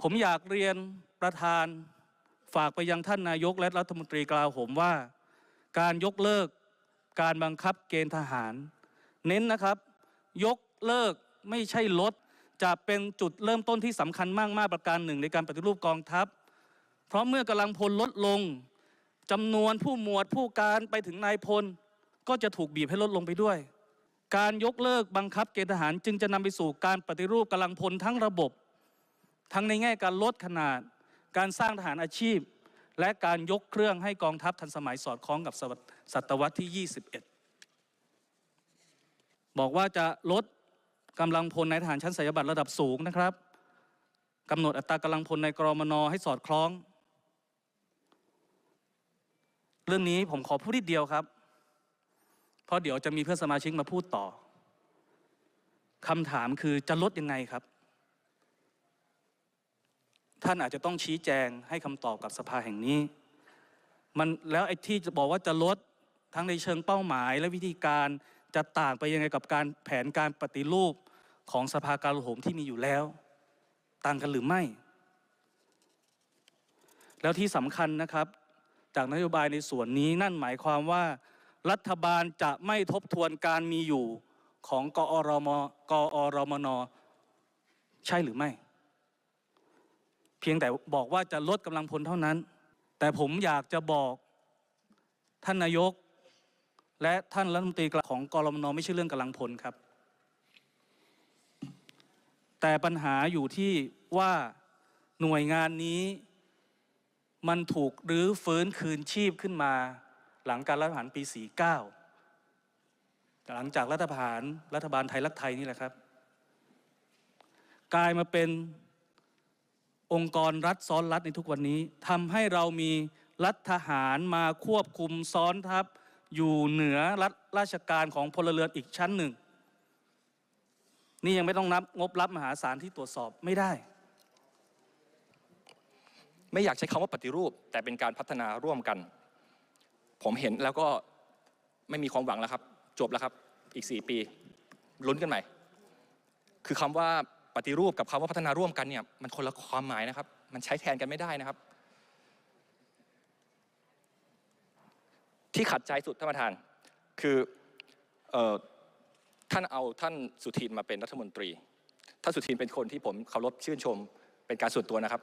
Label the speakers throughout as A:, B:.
A: ผมอยากเรียนประธานฝากไปยังท่านนายกและรัฐมนตรีกลาวผมว่า การยกเลิก การบังคับเกณฑ์ทหาร เน้นนะครับ ยกเลิกไม่ใช่ลด จะเป็นจุดเริ่มต้นที่สำคัญมากมากประการหนึ่งในการปฏิรูปกองทัพ เพราะเมื่อกำลังพลลดลงจำนวนผู้หมวดผู้การไปถึงนายพล ก็จะถูกบีบให้ลดลงไปด้วย การยกเลิกบังคับเกณฑ์ทหาร จึงจะนำไปสู่การปฏิรูปกำลังพลทั้งระบบทั้งในแง่การลดขนาดการสร้างทหารอาชีพ และการยกเครื่องให้กองทัพทันสมัยสอดคล้องกับศตวรรษที่ 21 บอกว่าจะลดกำลังพลในทหารชั้นสายบัตรระดับสูงนะครับกำหนดอัตรากำลังพลในกรมนให้สอดคล้อง เรื่องนี้ผมขอพูดนิดเดียวครับ เพราะเดี๋ยวจะมีเพื่อนสมาชิกมาพูดต่อคำถามคือจะลดยังไงครับท่านอาจจะต้องชี้แจงให้คำตอบกับสภาแห่งนี้มันแล้วไอ้ที่จะบอกว่าจะลดทั้งในเชิงเป้าหมาย และวิธีการจะต่างไปยังไงกับการแผนการปฏิรูปของสภาการโหมที่มีอยู่แล้ว ต่างกันหรือไม่ แล้วที่สำคัญนะครับ จากนโยบายในส่วนนี้นั่นหมายความว่า รัฐบาลจะไม่ทบทวนการมีอยู่ของกอรมกอรมนใช่หรือไม่พียงแต่บอกว่าจะลดกำลังพลเท่านั้น แต่ผมอยากจะบอกท่านนายก และท่านรัฐมนตรีของกรมนไม่ใช่เรื่องกำลังพลครับ แต่ปัญหาอยู่ที่ว่าหน่วยงานนี้มันถูกรื้อฟื้นคืนชีพขึ้นมา หลังการรัฐประหารปี 49หลังจากรัฐประหารรัฐบาลไทยรักไทยนี่แหละครับ กลายมาเป็นองค์กรรัฐซ้อนรัฐในทุกวันนี้ทำให้เรามีรัฐทหารมาควบคุมซ้อนทัพ อยู่เหนือรัฐราชการของพลเรือนอีกชั้นหนึ่ง นี่ยังไม่ต้องนับงบรับมหาศาลที่ตรวจสอบไม่ได้
B: ไม่อยากใช้คำว่าปฏิรูป แต่เป็นการพัฒนาร่วมกัน ผมเห็นแล้วก็ไม่มีความหวังแล้วครับจบแล้วครับอีก4ปีลุ้นกันใหม่ คือคำว่าปฏิรูปกับคำว่าพัฒนาร่วมกันเนี่ยมันคนละความหมายนะครับมันใช้แทนกันไม่ได้นะครับ ที่ขัดใจสุดท่านประธานคือท่านเอาท่านสุทินมาเป็นรัฐมนตรีท่านสุทินเป็นคนที่ผมเคารพชื่นชมเป็นการส่วนตัวนะครับ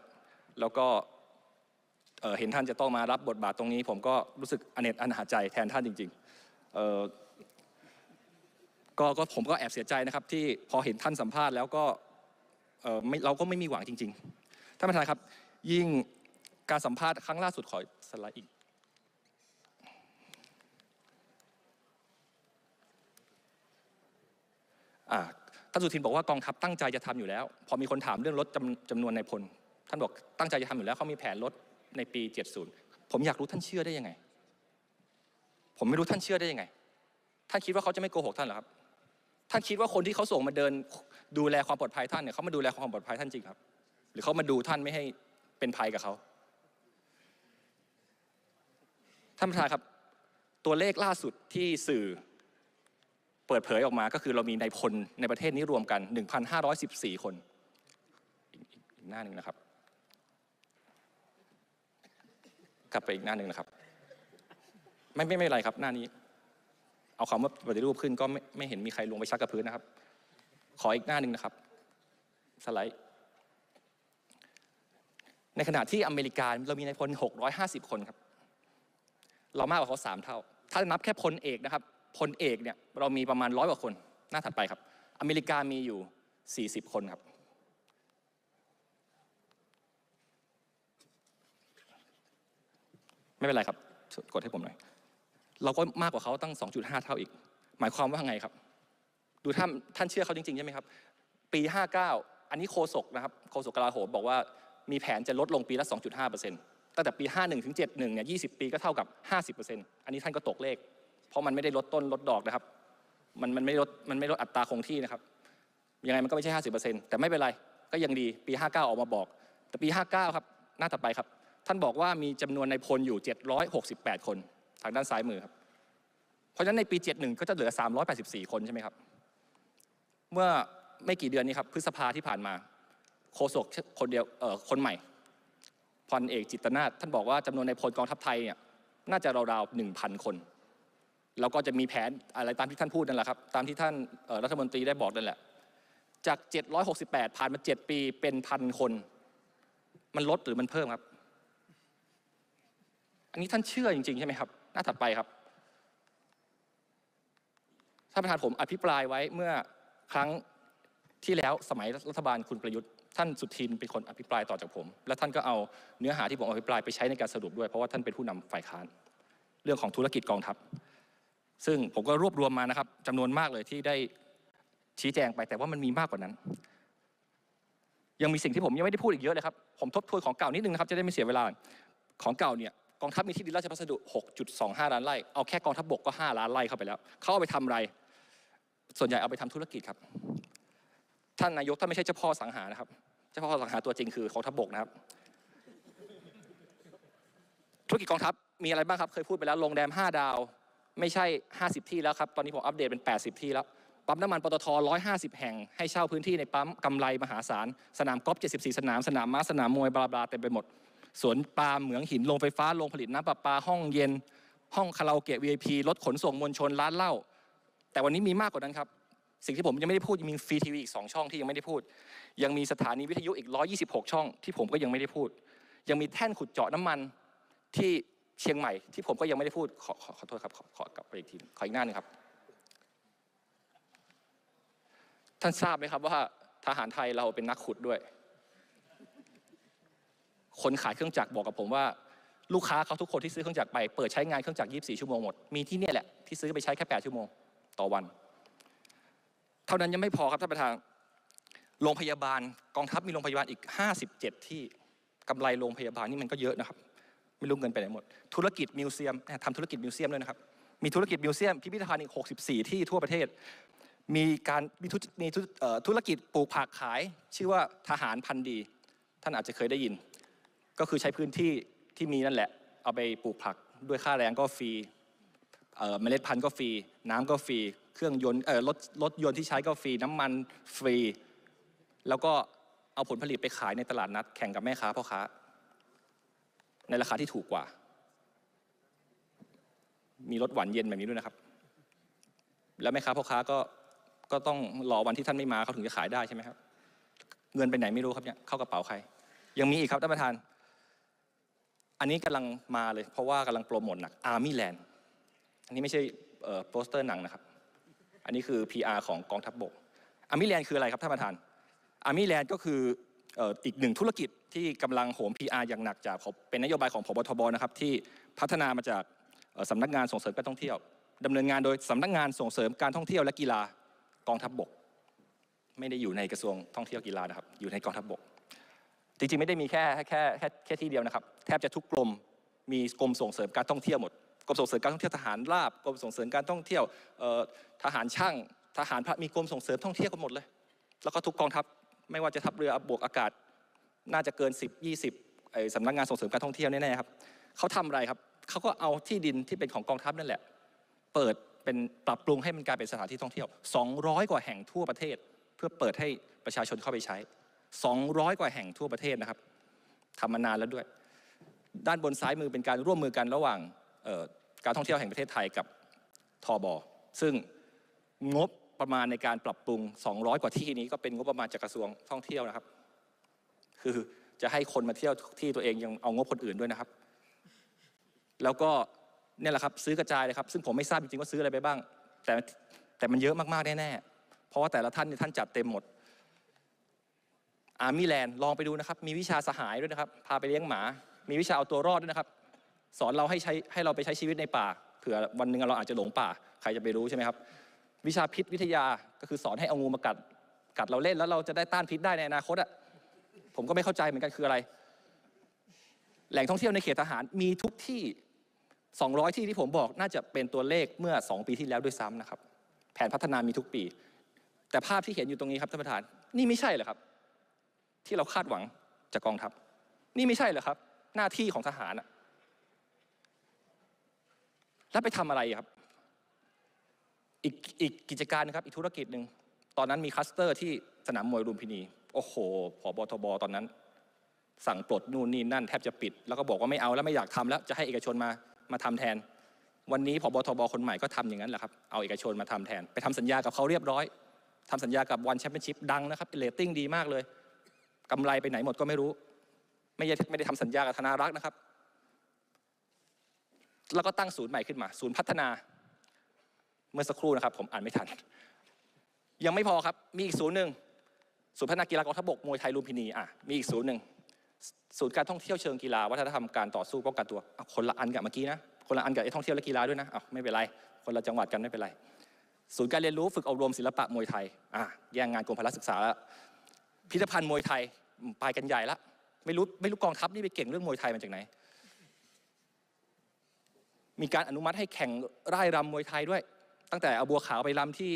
B: แล้วก็เห็นท่านจะต้องมารับบทบาทตรงนี้ ผมก็รู้สึกอเนจอนหาใจ แทนท่านจริงๆก็ผมก็แอบเสียใจนะครับ ที่พอเห็นท่านสัมภาษณ์แล้วก็เราก็ไม่มีหวังจริงๆ ท่านประธานครับ ยิ่งการสัมภาษณ์ครั้งล่าสุดขอสไลด์อีกท่านสุทินบอกว่ากองทัพตั้งใจจะทำอยู่แล้ว พอมีคนถามเรื่องลดจำนวนในพลท่านบอกตั้งใจจะทำอยู่แล้ว เขามีแผนลดในปี 70 ผมอยากรู้ท่านเชื่อได้ยังไง ผมไม่รู้ท่านเชื่อได้ยังไง ท่านคิดว่าเขาจะไม่โกหกท่านหรอครับ ท่านคิดว่าคนที่เขาส่งมาเดินดูแลความปลอดภัยท่านเนี่ยเขามาดูแลความปลอดภัยท่านจริงครับหรือเขามาดูท่านไม่ให้เป็นภัยกับเขาท่านประธานครับ ตัวเลขล่าสุดที่สื่อเปิดเผยออกมาก็คือเรามีในพลในประเทศนี้รวมกัน 1,514 คนอีกหน้าหนึ่งนะครับ กลับไปอีกหน้าหนึ่งนะครับ ไม่ไม่ไม่ไรครับหน้านี้ เอาคำว่าปฏิรูปขึ้นก็ไม่ไม่เห็นมีใครลงไปชักกระพื้นนะครับขออีกหน้าหนึ่งนะครับ สไลด์ในขณะที่อเมริกาเรามีนายพล 650 คนครับเรามากกว่าเขา3 เท่า ถ้านับแค่พลเอกนะครับพลเอกเนี่ยเรามีประมาณร้อยกว่าคนหน้าถัดไปครับ อเมริกามีอยู่ 40 คนครับ ไม่เป็นไรครับกดให้ผมหน่อย เราก็มากกว่าเขาตั้ง 2.5 เท่าอีก หมายความว่าไงครับดูท่านท่านเชื่อเขาจริงๆใช่ไหมครับปี59อันนี้โคศกนะครับโคศกกลาโหมบอกว่ามีแผนจะลดลงปีละ 2.5%ตั้งแต่ปี 51ถึง71เนี่ย20 ปีก็เท่ากับ 50%อันนี้ท่านก็ตกเลข เพราะมันไม่ได้ลดต้นลดดอกนะครับมันมันไม่ลดมันไม่ลดอัตราคงที่นะครับยังไงมันก็ไม่ใช่ 50%แต่ไม่เป็นไรก็ยังดีปี59ออกมาบอกแต่ปี59ครับหน้าต่อไปครับท่านบอกว่ามีจำนวนในพลอยู่768 คนทางด้านซ้ายมือครับเพราะฉะนั้นในปี 71 ก็จะเหลือ 384คนใช่ไหมครับเมื่อไม่กี่เดือนนี้ครับพฤษภาที่ผ่านมา โคศกคนเดียวคนใหม่พันเอกจิตนาถท่านบอกว่าจำนวนในพลกองทัพไทยเนี่ยน่าจะราวๆหนึ่งพันคน แล้วก็จะมีแผนอะไรตามที่ท่านพูดนั่นแหละครับ ตามที่ท่านรัฐมนตรีได้บอกนั่นแหละ จาก 768 ผ่านมา 7 ปีเป็นพันคน มันลดหรือมันเพิ่มครับ อันนี้ท่านเชื่อจริงๆใช่ไหมครับหน้าถัดไปครับท่านประธานผมอภิปรายไว้เมื่อครั้งที่แล้วสมัยรัฐบาลคุณประยุทธ์ท่านสุทิน เป็นคนอภิปรายต่อจากผม และท่านก็เอา เนื้อหาที่ผมอภิปรายไปใช้ในการสรุปด้วย เพราะว่าท่านเป็นผู้นำฝ่ายค้าน เรื่องของธุรกิจกองทัพซึ่งผมก็รวบรวมมานะครับจำนวนมากเลยที่ได้ชี้แจงไปแต่ว่ามันมีมากกว่านั้น ยังมีสิ่งที่ผมยังไม่ได้พูดอีกเยอะเลยครับผมทบทวนของเก่านิดนึงนะครับจะได้ไม่เสียเวลาของเก่าเนี่ยกองทัพมีที่ดินราชพัสดุ 6.25 ล้านไร่เอาแค่กองทัพบกก็ 5 ล้านไร่เข้าไปแล้วเขาเอาไปทำอะไรส่วนใหญ่เอาไปทำธุรกิจครับ ท่านนายกท่านไม่ใช่เจ้าพ่อสังหานะครับเจ้าพ่อสังหาตัวจริงคือของทัพบกนะครับ ธุรกิจกองทัพมีอะไรบ้างครับ เคยพูดไปแล้วโรงแรม5 ดาว ไม่ใช่ 50 ที่แล้วครับ ตอนนี้ผมอัปเดตเป็น 80 ที่แล้ว ปั๊มน้ำมันปตท 150 แห่งให้เช่าพื้นที่ในปั๊มกำไรมหาศาล สนามกอล์ฟ74สนามสนามม้าสนามมวยบลาบลาเต็มไปหมดสวนปลาเหมืองหินโรงไฟฟ้าโรงผลิตน้ำประปาห้องเย็นห้องคาราโอเกะ VIP รถขนส่งมวลชนร้านเหล้าแต่วันนี้มีมากกว่านั้นครับ สิ่งที่ผมยังไม่ได้พูดยังมีฟรีทีวีอีกสองช่องที่ยังไม่ได้พูด ยังมีสถานีวิทยุอีก 126 ช่องที่ผมก็ยังไม่ได้พูด ยังมีแท่นขุดเจาะน้ำมันที่เชียงใหม่ที่ผมก็ยังไม่ได้พูดขอขอขอโทษครับขอขอกลับไปอีกทีขออีกหน้านึงครับ ท่านทราบไหมครับว่าทหารไทยเราเป็นนักขุดด้วย คนขายเครื่องจักรบอกกับผมว่า ลูกค้าเขาทุกคนที่ซื้อเครื่องจักรไปเปิดใช้งานเครื่องจักร24ชั่วโมงหมดมีที่เนี่ยแหละที่ซื้อไปใช้แค่8ชั่วโมงต่อวันเท่านั้นยังไม่พอครับท่านประธานโรงพยาบาลกองทัพมีโรงพยาบาลอีก 57 ที่กำไรโรงพยาบาลนี่มันก็เยอะนะครับไม่รู้เงินไปไหนหมดธุรกิจมิวเซียมทำธุรกิจมิวเซียมด้วยนะครับมีธุรกิจมิวเซียมพิพิธภัณฑ์อีก 64 ที่ทั่วประเทศ มีการมีธุมีธุรกิจปลูกผักขาย ชื่อว่าทหารพันดีท่านอาจจะเคยได้ยิน ก็คือใช้พื้นที่ที่มีนั่นแหละเอาไปปลูกผักด้วยค่าแรงก็ฟรีเมล็ดพันธุ์ก็ฟรีน้ำก็ฟรีเครื่องยนต์รถรถยนต์ที่ใช้ก็ฟรีน้ำมันฟรี แล้วก็เอาผลผลิตไปขายในตลาดนัด แข่งกับแม่ค้าพ่อค้าในราคาที่ถูกกว่า มีรถหวานเย็นแบบนี้ด้วยนะครับแล้วแม่ค้าพ่อค้าก็ก็ต้องรอวันที่ท่านไม่มาเขาถึงจะขายได้ใช่ไหมครับ เงินไปไหนไม่รู้ครับเนี่ยเข้ากระเป๋าใคร ยังมีอีกครับท่านประธาน อันนี้กำลังมาเลย เพราะว่ากำลังโปรโมทหนักอาร์มี่แลนด์นนี้ไม่ใช่โปสเตอร์หนังนะครับ อันนี้คือ PR ของกองทัพบบกอามิแลนคืออะไรครับ ท่านประธาน อามิแลนก็คืออีกหนึ่งธุรกิจที่กำลังโหม PR อย่างหนักจากเป็นนโยบายของพบทบนะครับที่พัฒนามาจากสำนักงานส่งเสริมการท่องเที่ยว ดำเนินงานโดยสำนักงานส่งเสริมการท่องเที่ยวและกีฬากองทัพบบกไม่ได้อยู่ในกระทรวงท่องเที่ยวกีฬานะครับอยู่ในกองทัพบบก จริงๆไม่ได้มีแค่แค่แค่แค่ที่เดียวนะครับ แทบจะทุกกรมมีกรมส่งเสริมการท่องเที่ยวหมดกรมส่งเสริมการท่องเที่ยวทหารราบกรมส่งเสริมการท่องเที่ยวทหารช่าง ทหารพระมีกรมส่งเสริมท่องเที่ยวกันหมดเลย แล้วก็ทุกกองทัพไม่ว่าจะทัพเรือบวกอากาศ น่าจะเกิน 10 20ไอ้สำนักงานส่งเสริมการท่องเที่ยวแน่ๆครับเขาทำอะไรครับเขาก็เอาที่ดินที่เป็นของกองทัพนั่นแหละ เปิดเป็นปรับปรุงให้มันกลายเป็นสถานที่ท่องเที่ยว 200 กว่าแห่งทั่วประเทศ เพื่อเปิดให้ประชาชนเข้าไปใช้ 200 กว่าแห่งทั่วประเทศนะครับทำมานานแล้วด้วย ด้านบนซ้ายมือเป็นการร่วมมือกันระหว่างการท่องเที่ยวแห่งประเทศไทยกับทบซึ่งงบประมาณในการปรับปรุง 200 กว่าที่นี้ ก็เป็นงบประมาณจากกระทรวงท่องเที่ยวนะครับ คือจะให้คนมาเที่ยวที่ตัวเองยังเอางบคนอื่นด้วยนะครับ แล้วก็เนี่ยแหละครับ ซื้อกระจายเลยครับซึ่งผมไม่ทราบจริงๆว่าซื้ออะไรไปบ้าง แต่แต่มันเยอะมากๆแน่ๆเพราะว่าแต่ละท่านท่านจัดเต็มหมดอาร์มี่แลนด์ลองไปดูนะครับ มีวิชาสหายด้วยนะครับ พาไปเลี้ยงหมา มีวิชาเอาตัวรอดด้วยนะครับสอนเราให้ใช้ให้เราไปใช้ชีวิตในป่าเผื่อวันหนึ่งเราอาจจะหลงป่า ใครจะไปรู้ใช่ไหมครับ วิชาพิษวิทยาก็คือสอนให้เอางูมากัด กัดเราเล่นแล้วเราจะได้ต้านพิษได้ในอนาคตอ่ะผมก็ไม่เข้าใจเหมือนกันคืออะไร แหล่งท่องเที่ยวในเขตทหารมีทุกที่ 200 ที่ที่ผมบอกน่าจะเป็นตัวเลขเมื่อ2ปีที่แล้วด้วยซ้ำนะครับ แผนพัฒนามีทุกปี แต่ภาพที่เห็นอยู่ตรงนี้ครับท่านประธานนี่ไม่ใช่เหรอครับ ที่เราคาดหวังจากกองทัพนี่ไม่ใช่เหรอครับ หน้าที่ของทหารอะแล้วไปทำอะไรครับ อีกอีกกิจการนะครับอีกธุรกิจหนึ่ง ตอนนั้นมีคัสเตอร์ที่สนามมวยลุมพินี โอ้โหผอบทบตอนนั้น สั่งปลดนู่นนี่นั่นแทบจะปิด แล้วก็บอกว่า ไม่เอาแล้วไม่อยากทำแล้ว จะให้เอกชนมามาทำแทน วันนี้ผอบทบ คนใหม่ก็ทำอย่างนั้นแหละครับ เอาเอกชนมาทำแทน ไปทำสัญญากับเขาเรียบร้อยทำสัญญากับวันแชมเปี้ยนชิพดังนะครับเลตติ้งดีมากเลย กำไรไปไหนหมดก็ไม่รู้ ไม่ได้ไม่ได้ทำสัญญากับธนารักษ์นะครับแล้วก็ตั้งศูนย์ใหม่ขึ้นมาศูนย์พัฒนา เมื่อสักครู่นะครับ ผมอ่านไม่ทัน ยังไม่พอครับ มีอีกศูนย์หนึ่งศูนย์พัฒนากีฬากองทัพบกมวยไทยลุมพินีอ่ะมีอีกศูนย์หนึ่งศูนย์การท่องเที่ยวเชิงกีฬาวัฒนธรรมการต่อสู้ป้องกันตัวคนละอันกับเมื่อกี้นะคนละอันกับไอ้ท่องเที่ยวและกีฬาด้วยนะอ่ะไม่เป็นไรคนละจังหวัดกันไม่เป็นไรศูนย์การเรียนรู้ฝึกอบรมศิลปะมวยไทยอ่ะแย่งงานกรมพละศึกษาแล้วพิพิธภัณฑ์มวยไทยไปกันใหญ่ละไม่รู้ไม่รู้กองทัพนี่ไปเก่งเรื่องมวยไทยมาจากไหนมีการอนุมัติให้แข่งร่ายรำมวยไทยด้วย ตั้งแต่เอาบัวขาวไปรำที่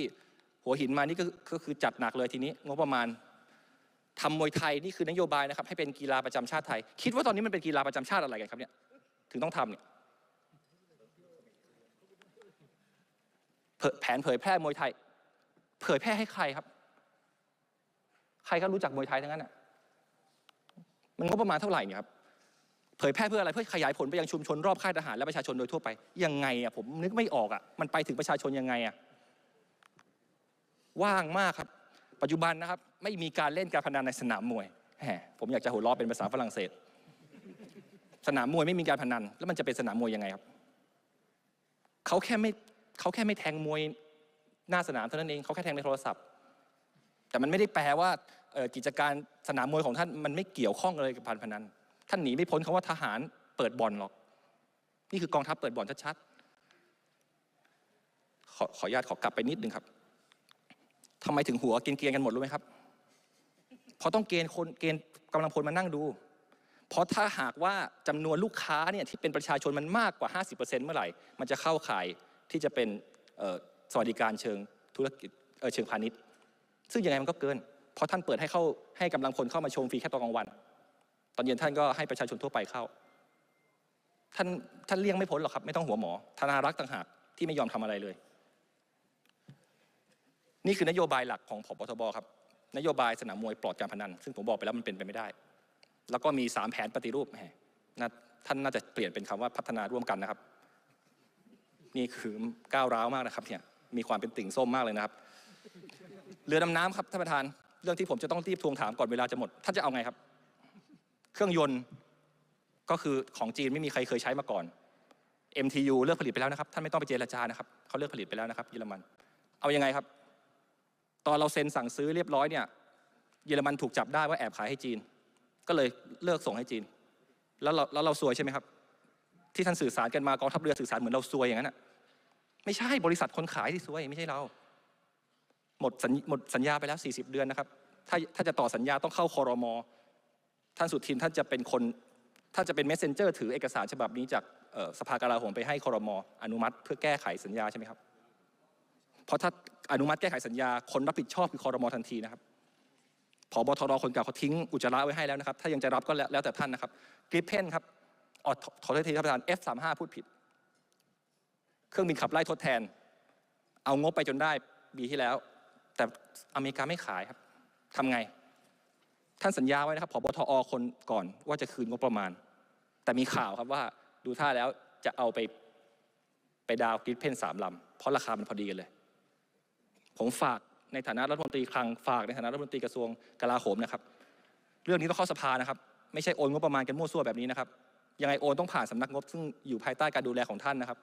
B: หัวหินมา นี่ก็คือจัดหนักเลยทีนี้ งบประมาณ ทำมวยไทยนี่คือนโยบายนะครับให้เป็นกีฬาประจำชาติไทย คิดว่าตอนนี้มันเป็นกีฬาประจำชาติอะไรกันครับเนี่ยถึงต้องทำเนี่ยแผนเผยแพร่มวยไทย เผยแพร่ให้ใครครับ ใครก็รู้จักมวยไทยทั้งนั้นอ่ะมันงบประมาณเท่าไหร่เนี่ยครับเผยแพร่เพื่ออะไร เพื่อขยายผลไปยังชุมชนรอบค่ายทหารและประชาชนโดยทั่วไปยังไงอ่ะผมนึกไม่ออกอ่ะมันไปถึงประชาชนยังไงอ่ะว่างมากครับปัจจุบันนะครับไม่มีการเล่นการพนันในสนามมวยแหมผมอยากจะหัวเราะเป็นภาษาฝรั่งเศส สนามมวยไม่มีการพนัน แล้วมันจะเป็นสนามมวยยังไงครับเขาแค่ไม่เขาแค่ไม่แทงมวยหน้าสนามเท่านั้นเองเขาแค่แทงในโทรศัพท์ แต่มันไม่ได้แปลว่ากิจการสนามมวยของท่านมันไม่เกี่ยวข้องเลยกับการพนันท่านหนีไม่พ้นคาว่าทหารเปิดบ่อนหรอก นี่คือกองทัพเปิดบ่อนชัดๆ ขอขอนุญาตขอกลับไปนิดนึงครับทำไมถึงหัวเกณฑ์กันหมดรู้ไหมครับ เพราะต้องเกณฑ์คนเกณฑ์กำลังพลมานั่งดู เพราะถ้าหากว่า จำนวนลูกค้าเนี่ยที่เป็นประชาชนมันมากกว่า 50%เมื่อไหร่ มันจะเข้าข่ายที่จะเป็นสวัสดิการเชิงธุรกิจเชิงพาณิชย์ ซึ่งยังไงมันก็เกิน เพราะท่านเปิดให้เข้าให้กำลังพลเข้ามาชมฟรีแค่ตอนกลางวันตอนเย็นท่านก็ให้ประชาชนทั่วไปเข้า ท่านท่านเลี่ยงไม่พ้นหรอกครับไม่ต้องหัวหมอ ธนารักษ์ต่างหากที่ไม่ยอมทำอะไรเลย นี่คือนโยบายหลักของผบทบครับนโยบายสนามมวยปลอดการพนัน ซึ่งผมบอกไปแล้วมันเป็นไปไม่ได้ แล้วก็มีสามแผนปฏิรูปแหมท่านน่าจะเปลี่ยนเป็นคำว่าพัฒนาร่วมกันนะครับ นี่คือก้าวร้าวมากนะครับเนี่ยมีความเป็นติ่งส้มมากเลยนะครับเรือดำน้ำครับท่านประธาน เรื่องที่ผมจะต้องรีบทวงถามก่อนเวลาจะหมดท่านจะเอาไงครับเครื่องยนต์ก็คือของจีนไม่มีใครเคยใช้มาก่อน MTU เลือกผลิตไปแล้วนะครับท่านไม่ต้องไปเจรจานะครับเขาเลือกผลิตไปแล้วนะครับเยอรมัน เอาอยัางไงครับ ตอนเราเซ็นสั่งซื้อเรียบร้อยเนี่ย เยอรมันถูกจับได้ว่าแอบขายให้จีน ก็เลยเลิกส่งให้จีน แล้วเราแล้วเราซวยใช่ไหมครับ ที่ท่านสื่อสารกันมากองทัพเรือสื่อสารเหมือนเราซวยอย่างนั้นอ่ะไม่ใช่บริษัทคนขายที่ซวยไม่ใช่เราหมดสัญหมดสัญญาไปแล้ว 40 เดือนนะครับถ้าถ้าจะต่อสัญญาต้องเข้าคอรมอท่านสุทิน ท่านจะเป็นคนท่านจะเป็นเมสเซนเจอร์ ถือเอกสารฉบับนี้จากสภากลาโหมไปให้คอรมออนุมัติ เพื่อแก้ไขสัญญาใช่ไหมครับ เพราะถ้าอนุมัติแก้ไขสัญญาคนรับผิดชอบคือคอรมอทันทีนะครับพบทรคนเก่าเขาทิ้งอุจจาระไว้ให้แล้วนะครับ ถ้ายังจะรับก็แล้วแต่ท่านนะครับ กริปเพนครับออดขอโทเทีท่านประธาน F35 พูดผิด เครื่องบินขับไล่ทดแทน เอางบไปจนได้ปีที่แล้ว แต่อเมริกาไม่ขายครับทำไงท่านสัญญาไว้นะครับผบทอคนก่อนว่าจะคืนงบประมาณ แต่มีข่าวครับว่าดูท่าแล้วจะเอาไปไปดาวกิฟเพนสามลำเพราะราคามันพอดีกันเลย ผมฝากในฐานะรัฐมนตรีคลังฝากในฐานะรัฐมนตรีกระทรวงกลาโหมนะครับ เรื่องนี้ต้องเข้าสภานะครับ ไม่ใช่โอนงบประมาณกันมั่วซั่วแบบนี้นะครับยังไงโอนต้องผ่านสำนักงบซึ่งอยู่ภายใต้การดูแลของท่านนะครับ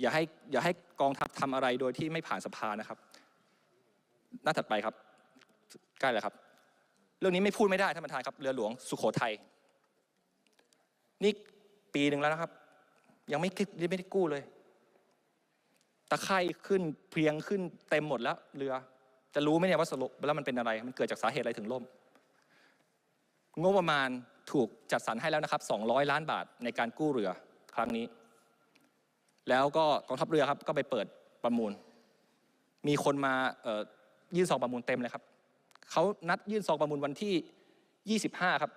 B: อย่าให้อย่าให้กองทัพทำอะไรโดยที่ไม่ผ่านสภานะครับหน้าถัดไปครับใกล้แล้วครับเรื่องนี้ไม่พูดไม่ได้ท่านประธานครับเรือหลวงสุโขทัยนี่ ปีหนึ่งแล้วนะครับ ยังไม่ไม่ได้กู้เลยตะไคร่ขึ้นเพียงขึ้นเต็มหมดแล้ว เรือจะรู้ไหมเนี่ยว่าสรุปแล้วมันเป็นอะไร มันเกิดจากสาเหตุอะไรถึงล่ม งบประมาณถูกจัดสรรให้แล้วนะครับ 200 ล้านบาทในการกู้เรือครั้งนี้ แล้วก็กองทัพเรือครับก็ไปเปิดประมูล มีคนมายื่นสองประมูลเต็มเลยครับเขานัดยื่นซองประมูลวันที่ 25 ครับ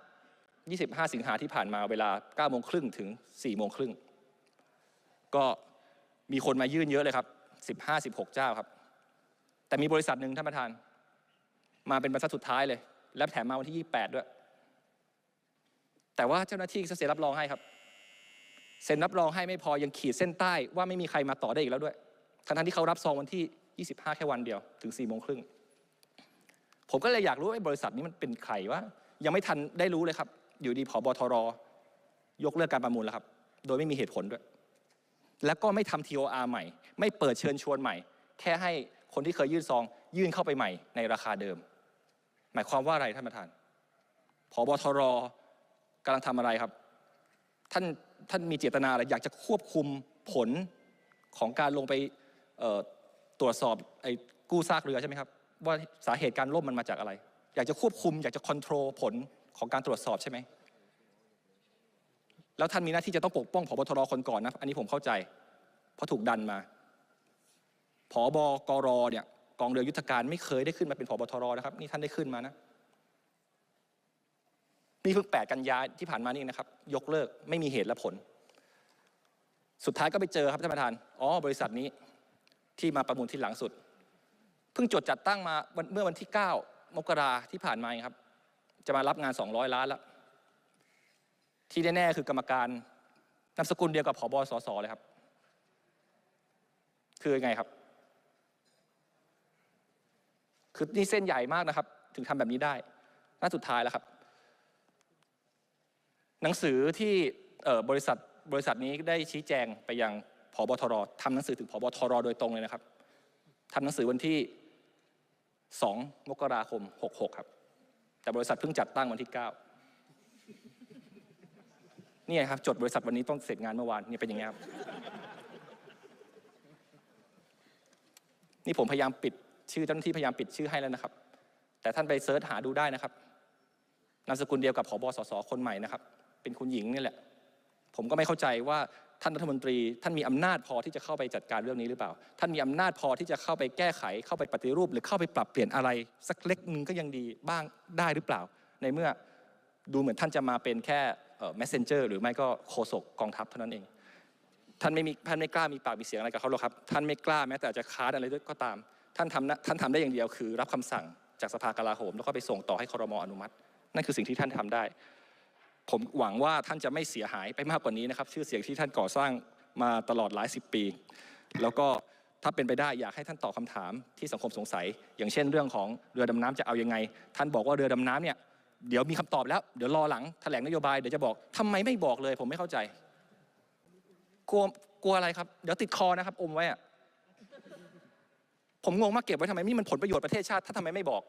B: 25 สิงหาที่ผ่านมาเวลา 9 โมงครึ่งถึง4โมงครึ่ง ก็มีคนมายื่นเยอะเลยครับ 15 16เจ้าครับ แต่มีบริษัทหนึ่งท่านประธาน มาเป็นบรรทัดสุดท้ายเลย และแถมมาวันที่ 28 ด้วย แต่ว่าเจ้าหน้าที่เซ็นรับรองให้ครับ เซ็นรับรองให้ไม่พอ ยังขีดเส้นใต้ว่าไม่มีใครมาต่อได้อีกแล้วด้วย ทั้งที่เขารับซองวันที่ 25 แค่วันเดียว ถึง4โมงครึ่งผมก็เลยอยากรู้ไอ้บริษัทนี้มันเป็นใครวะยังไม่ทันได้รู้เลยครับ อยู่ดีผอบอทรยกเลิกการประมูลแล้วครับ โดยไม่มีเหตุผลด้วย แล้วก็ไม่ทำ TOR ใหม่ ไม่เปิดเชิญชวนใหม่ แค่ให้คนที่เคยยื่นซอง ยื่นเข้าไปใหม่ในราคาเดิม หมายความว่าอะไรท่านประธานผอบอทรกำลังทำอะไรครับ ท่านท่านมีเจตนาอะไรอยากจะควบคุมผลของการลงไปตรวจสอบไอ้กู้ซากเรือใช่ไหมครับว่าสาเหตุการล่มมันมาจากอะไร อยากจะควบคุม อยากจะควบคุมผลของการตรวจสอบใช่ไหม แล้วท่านมีหน้าที่จะต้องปกป้องผบทรคนก่อนนะ อันนี้ผมเข้าใจ เพราะถูกดันมา ผบกรเนี่ยกองเรือยุทธการไม่เคยได้ขึ้นมาเป็นผบทรนะครับ นี่ท่านได้ขึ้นมานะ นี่เพิ่งแปดกันยาที่ผ่านมานี่นะครับ ยกเลิกไม่มีเหตุและผล สุดท้ายก็ไปเจอครับท่านประธาน อ๋อบริษัทนี้ที่มาประมูลที่หลังสุดพิ่งจดจัดตั้งมาเมื่อวันที่ 9 มกราที่ผ่านมาครับ จะมารับงาน 200 ล้านแล้วที่แน่ๆ คือกรรมการนามสกุลเดียวกับผบสสเลยครับ คือไงครับ คือนี่เส้นใหญ่มากนะครับ ถึงทำแบบนี้ได้น่าสุดท้ายแล้วครับ หนังสือที่บริษัทบริษัทนี้ได้ชี้แจงไปยังผบทรทำหนังสือถึงผบทรโดยตรงเลยนะครับทำหนังสือวันที่2มกราคม66ครับ แต่บริษัทเพิ่งจัดตั้งวันที่9นี่ครับ จดบริษัทวันนี้ต้องเสร็จงานเมื่อวานนี่เป็นอย่างนี้ครับนี่ผมพยายามปิดชื่อเจ้าหน้าที่พยายามปิดชื่อให้แล้วนะครับ แต่ท่านไปเซิร์ชหาดูได้นะครับนามสกุลเดียวกับผบสส คนใหม่นะครับ เป็นคุณหญิงนี่แหละ ผมก็ไม่เข้าใจว่าท่านรัฐมนตรีท่านมีอำนาจพอที่จะเข้าไปจัดการเรื่องนี้หรือเปล่า ท่านมีอำนาจพอที่จะเข้าไปแก้ไขเข้าไปปฏิรูปหรือเข้าไปปรับเปลี่ยนอะไรสักเล็กนึงก็ยังดีบ้างได้หรือเปล่า ในเมื่อดูเหมือนท่านจะมาเป็นแค่ messenger หรือไม่ก็โฆษกกองทัพเท่านั้นเอง ท่านไม่มีท่านไม่กล้ามีปากมีเสียงอะไรกับเขาหรอกครับท่านไม่กล้าแม้แต่จะค้านอะไรด้วยก็ตาม ท่านทำท่านทำได้อย่างเดียวคือ รับคำสั่งจากสภากลาโหม แล้วก็ไปส่งต่อให้ครมอนุมัติ นั่นคือสิ่งที่ท่านทำได้ผมหวังว่าท่านจะไม่เสียหายไปมากกว่านี้นะครับชื่อเสียงที่ท่านก่อสร้างมาตลอดหลายสิบปี แล้วก็ถ้าเป็นไปได้อยากให้ท่านตอบคาถามที่สังคมสงสัย อย่างเช่น เรื่องของเรือดำน้ำจะเอายังไง ท่านบอกว่าเรือดำน้ำเนี่ยเดี๋ยวมีคำตอบแล้ว เดี๋ยวรอหลังแถลงนโยบายเดี๋ยวจะบอกทำไมไม่บอกเลย ผมไม่เข้าใจกลัวกลัวอะไรครับ เดี๋ยวติดคอนะครับ อมไว้อะผมงงมากเก็บไว้ทำไมนี่มันผลประโยชน์ประเทศชาติท่านทำไมไม่บอก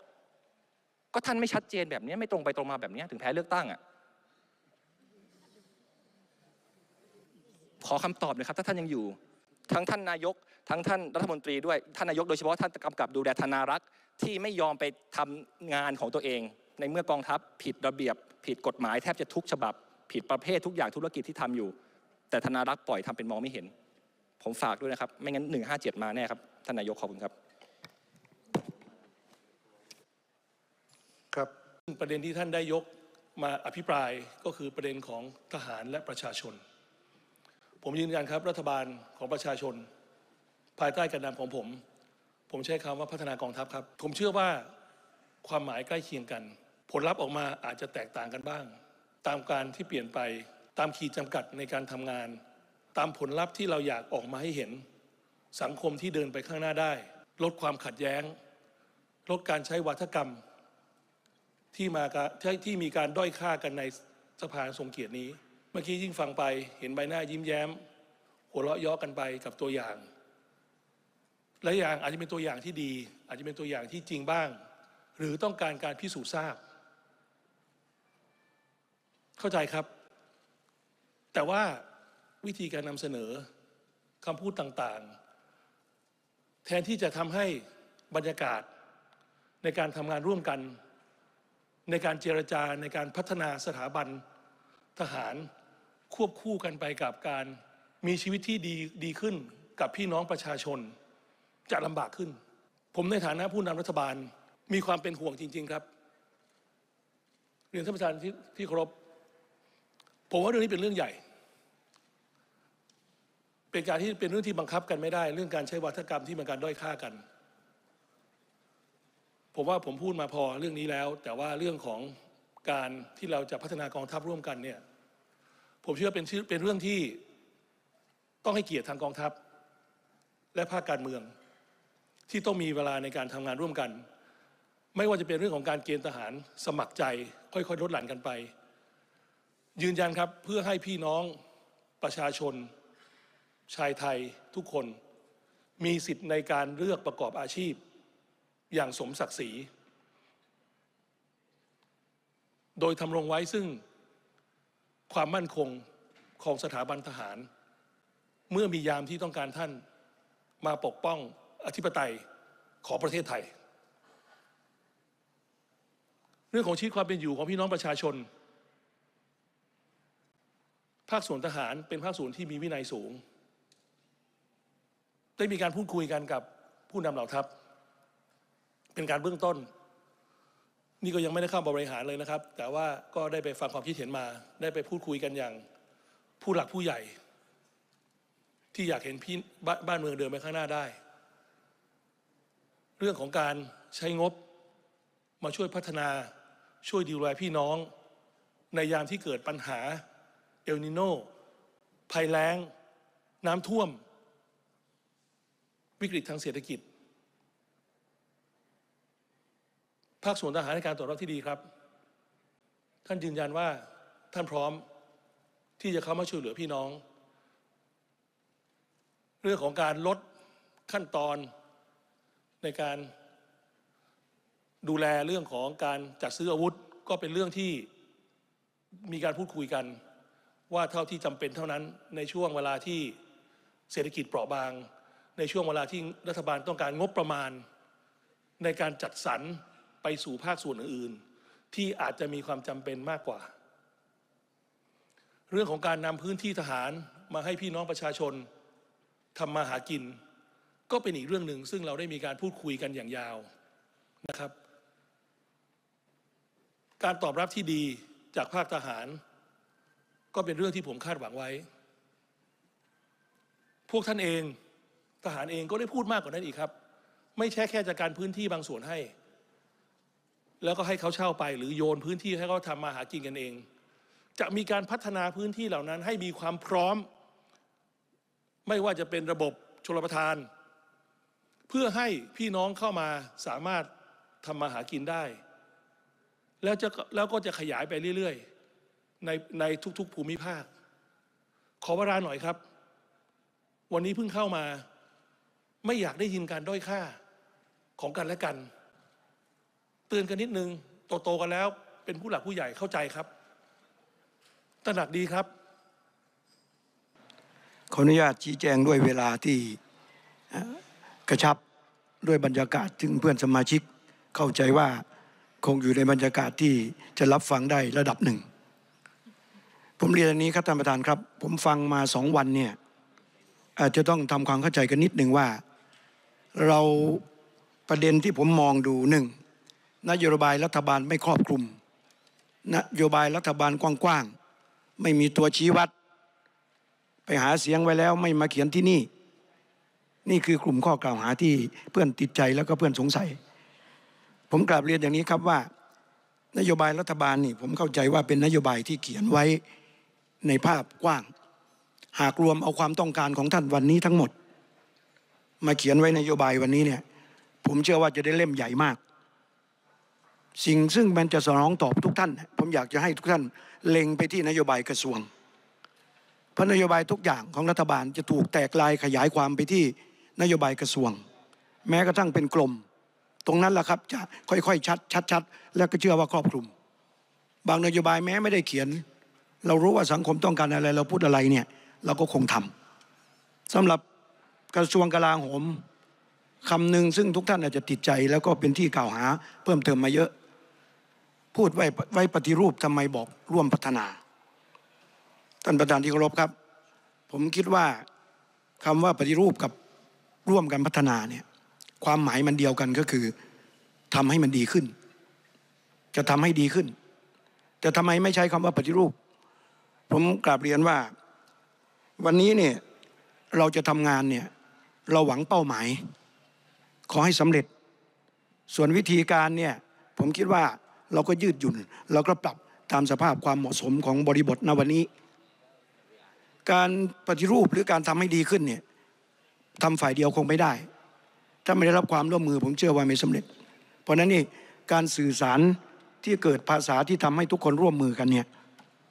B: ก็ท่านไม่ชัดเจนแบบนี้ไม่ตรงไปตรงมาแบบนี้ถึงแพ้เลือกตั้งอ่ะขอคำตอบหน่อยครับ ถ้าท่านยังอยู่ ทั้งท่านนายกทั้งท่านรัฐมนตรีด้วย ท่านนายกโดยเฉพาะท่านกำกับดู แลธนารักษ์ที่ไม่ยอมไปทำงานของตัวเอง ในเมื่อกองทัพผิดระเบียบ ผิดกฎหมายแทบจะทุกฉบับ ผิดประเภททุกอย่างธุรกิจที่ทำอยู่ แต่ธนารักษ์ปล่อยทำเป็นมองไม่เห็น ผมฝากด้วยนะครับ ไม่งั้น157 มาแน่ครับท่านนายกขอบคุณครับ
C: ครับประเด็นที่ท่านได้ยกมาอภิปรายก็คือประเด็นของทหารและประชาชนผมยืนยันครับรัฐบาลของประชาชน ภายใต้การนำของผม ผมใช้คำว่าพัฒนากองทัพครับ ผมเชื่อว่าความหมายใกล้เคียงกัน ผลลัพธ์ออกมาอาจจะแตกต่างกันบ้าง ตามการที่เปลี่ยนไป ตามขีดจำกัดในการทำงาน ตามผลลัพธ์ที่เราอยากออกมาให้เห็น สังคมที่เดินไปข้างหน้าได้ ลดความขัดแย้ง ลดการใช้วัฒกรรม ที่มาที่มีการด้อยค่ากันในสภาทรงเกียรตินี้เมื่อกี้ยิ่งฟังไปเห็นใบหน้ายิ้มแย้มหัวเราะย่อกันไปกับตัวอย่างหลายอย่างอาจจะเป็นตัวอย่างที่ดี อาจจะเป็นตัวอย่างที่จริงบ้าง หรือต้องการการพิสูจน์ทราบเข้าใจครับ แต่ว่าวิธีการนำเสนอคำพูดต่างๆ แทนที่จะทำให้บรรยากาศ ในการทำงานร่วมกัน ในการเจรจาในการพัฒนาสถาบันทหารควบคู่กันไปกับการมีชีวิตที่ดีดีขึ้นกับพี่น้องประชาชนจะลำบากขึ้น ผมในฐานะผู้นำรัฐบาลมีความเป็นห่วงจริง ๆครับ เรียนท่านประธานที่ทเคารพผมว่าเรื่องนี้เป็นเรื่องใหญ่ เป็นการที่เป็นเรื่องที่บังคับกันไม่ได้ เรื่องการใช้วัฒกรรมที่มันการด้อยค่ากัน ผมว่าผมพูดมาพอเรื่องนี้แล้ว แต่ว่าเรื่องของการที่เราจะพัฒนากองทัพร่วมกันเนี่ยผมเชื่อเป็น่เป็นเรื่องที่ต้องให้เกียรติทางกองทัพ และภาคการเมือง ที่ต้องมีเวลาในการทำงานร่วมกัน ไม่ว่าจะเป็นเรื่องของการเกณฑ์ทหารสมัครใจค่อยๆลดหลั่นกันไป ยืนยันครับเพื่อให้พี่น้องประชาชน ชายไทยทุกคน มีสิทธิ์ในการเลือกประกอบอาชีพ อย่างสมศักดิ์ศรี โดยทำรงไว้ซึ่งความมั่นคงของสถาบันทหาร เมื่อมียามที่ต้องการท่านมาปกป้องอธิปไตยของประเทศไทย เรื่องของชีวิตความเป็นอยู่ของพี่น้องประชาชน ภาคส่วนทหารเป็นภาคส่วนที่มีวินัยสูง ได้มีการพูดคุยกันกับผู้นำเหล่าทัพเป็นการเบื้องต้นนี่ก็ยังไม่ได้เข้าบริหารเลยนะครับ แต่ว่าก็ได้ไปฟังความคิดเห็นมา ได้ไปพูดคุยกันอย่างผู้หลักผู้ใหญ่ ที่อยากเห็นพี่บบ้านเมืองเดินไปข้างหน้าได้ เรื่องของการใช้งบมาช่วยพัฒนาช่วยดูแลพี่น้อง ในยามที่เกิดปัญหาเอลนิโนภัยแล้ง น้ำท่วม วิกฤตทางเศรษฐกิจภาคส่วนทหารในการตรวจรับที่ดีครับ ท่านยืนยันว่าท่านพร้อมที่จะเข้ามาช่วยเหลือพี่น้อง เรื่องของการลดขั้นตอนในการดูแลเรื่องของการจัดซื้ออาวุธก็เป็นเรื่องที่มีการพูดคุยกันว่าเท่าที่จำเป็นเท่านั้น ในช่วงเวลาที่เศรษฐกิจเปราะบาง ในช่วงเวลาที่รัฐบาลต้องการงบประมาณในการจัดสรรไปสู่ภาคส่วนอื่นๆ ที่อาจจะมีความจำเป็นมากกว่า เรื่องของการนำพื้นที่ทหารมาให้พี่น้องประชาชนทำมาหากิน ก็เป็นอีกเรื่องหนึ่ง ซึ่งเราได้มีการพูดคุยกันอย่างยาวนะครับ การตอบรับที่ดีจากภาคทหาร ก็เป็นเรื่องที่ผมคาดหวังไว้ พวกท่านเองทหารเองก็ได้พูดมากกว่านั้นอีกครับ ไม่ใช่แค่จัดการพื้นที่บางส่วนให้แล้วก็ให้เขาเช่าไปหรือโยนพื้นที่ให้เขาทำมาหากินกันเอง จะมีการพัฒนาพื้นที่เหล่านั้นให้มีความพร้อม ไม่ว่าจะเป็นระบบชลประทาน เพื่อให้พี่น้องเข้ามาสามารถทำมาหากินได้ แล้วจะแล้วก็จะขยายไปเรื่อย ๆ ในในทุกๆ ภูมิภาค ขอเวลาหน่อยครับ วันนี้เพิ่งเข้ามาไม่อยากได้ยินการด้อยค่าของกันและกันเตือนกันนิดนึงโตๆกันแล้วเป็นผู้หลักผู้ใหญ่เข้าใจครับตระหนักดีครับ
D: ขออนุญาตชี้แจงด้วยเวลาที่ กระชับด้วยบรรยากาศถึงเพื่อนสมาชิกเข้าใจว่าคงอยู่ในบรรยากาศที่จะรับฟังได้ระดับหนึ่ง ผมเรียนอันนี้ครับท่านประธานครับ ผมฟังมาสองวันเนี่ยอาจจะต้องทำความเข้าใจกันนิดหนึ่งว่า เราประเด็นที่ผมมองดูหนึ่งนโยบายรัฐบาลไม่ครอบคลุม นโยบายรัฐบาลกว้างๆไม่มีตัวชี้วัด ไปหาเสียงไว้แล้วไม่มาเขียนที่นี่ นี่คือกลุ่มข้อกล่าวหาที่เพื่อนติดใจแล้วก็เพื่อนสงสัย ผมกลับเรียนอย่างนี้ครับว่า นโยบายรัฐบาลนี่ผมเข้าใจว่าเป็นนโยบายที่เขียนไว้ในภาพกว้าง หากรวมเอาความต้องการของท่านวันนี้ทั้งหมด มาเขียนไว้นโยบายวันนี้เนี่ยผมเชื่อว่าจะได้เล่มใหญ่มากสิ่งซึ่งมันจะสนองตอบทุกท่าน ผมอยากจะให้ทุกท่านเล็งไปที่นโยบายกระทรวงเพราะนโยบายทุกอย่างของรัฐบาลจะถูกแตกลายขยายความไปที่นโยบายกระทรวง แม้กระทั่งเป็นกลมตรงนั้นแหละครับจะค่อยๆชัดชัดๆแล้วก็เชื่อว่าครอบคลุม บางนโยบายแม้ไม่ได้เขียน เรารู้ว่าสังคมต้องการอะไร เราพูดอะไรเนี่ยเราก็คงทำ สำหรับกระทรวงกลาโหมคำหนึ่งซึ่งทุกท่านอาจจะติดใจ แล้วก็เป็นที่กล่าวหาเพิ่มเติมมาเยอะพูดไว้ไว้ปฏิรูปทำไมบอกร่วมพัฒนาท่านประธานที่เคารพครับ ผมคิดว่าคำว่าปฏิรูปกับร่วมกันพัฒนาเนี่ยความหมายมันเดียวกันก็คือ ทำให้มันดีขึ้น จะทำให้ดีขึ้นแต่ทำไมไม่ใช้คำว่าปฏิรูป ผมกราบเรียนว่าวันนี้เนี่ยเราจะทำงานเนี่ยเราหวังเป้าหมาย ขอให้สำเร็จส่วนวิธีการเนี่ยผมคิดว่าเราก็ยืดหยุ่นเราก็ปรับตามสภาพความเหมาะสมของบริบทณวันนี้ การปฏิรูปหรือการทำให้ดีขึ้นเนี่ยทำฝ่ายเดียวคงไม่ได้ ถ้าไม่ได้รับความร่วมมือ ผมเชื่อว่าไม่สำเร็จ เพราะนั้นนี่การสื่อสารที่เกิดภาษาที่ทำให้ทุกคนร่วมมือกันเนี่ย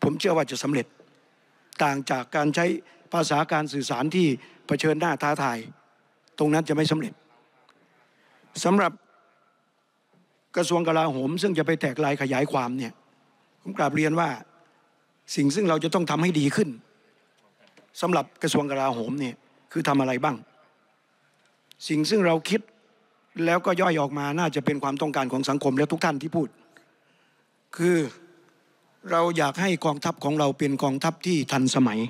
D: ผมเชื่อว่าจะสำเร็จ ต่างจากการใช้ภาษาการสื่อสารที่เผชิญหน้าท้าทายตรงนั้นจะไม่สำเร็จสำหรับกระทรวงกลาโหมซึ่งจะไปแตกลายขยายความเนี่ยผมกราบเรียนว่าสิ่งซึ่งเราจะต้องทำให้ดีขึ้น สำหรับกระทรวงกลาโหมเนี่ยคือทำอะไรบ้าง สิ่งซึ่งเราคิดแล้วก็ย่อยออกมาน่าจะเป็นความต้องการของสังคมและทุกท่านที่พูด คือเราอยากให้กองทัพของเราเป็นกองทัพที่ทันสมัย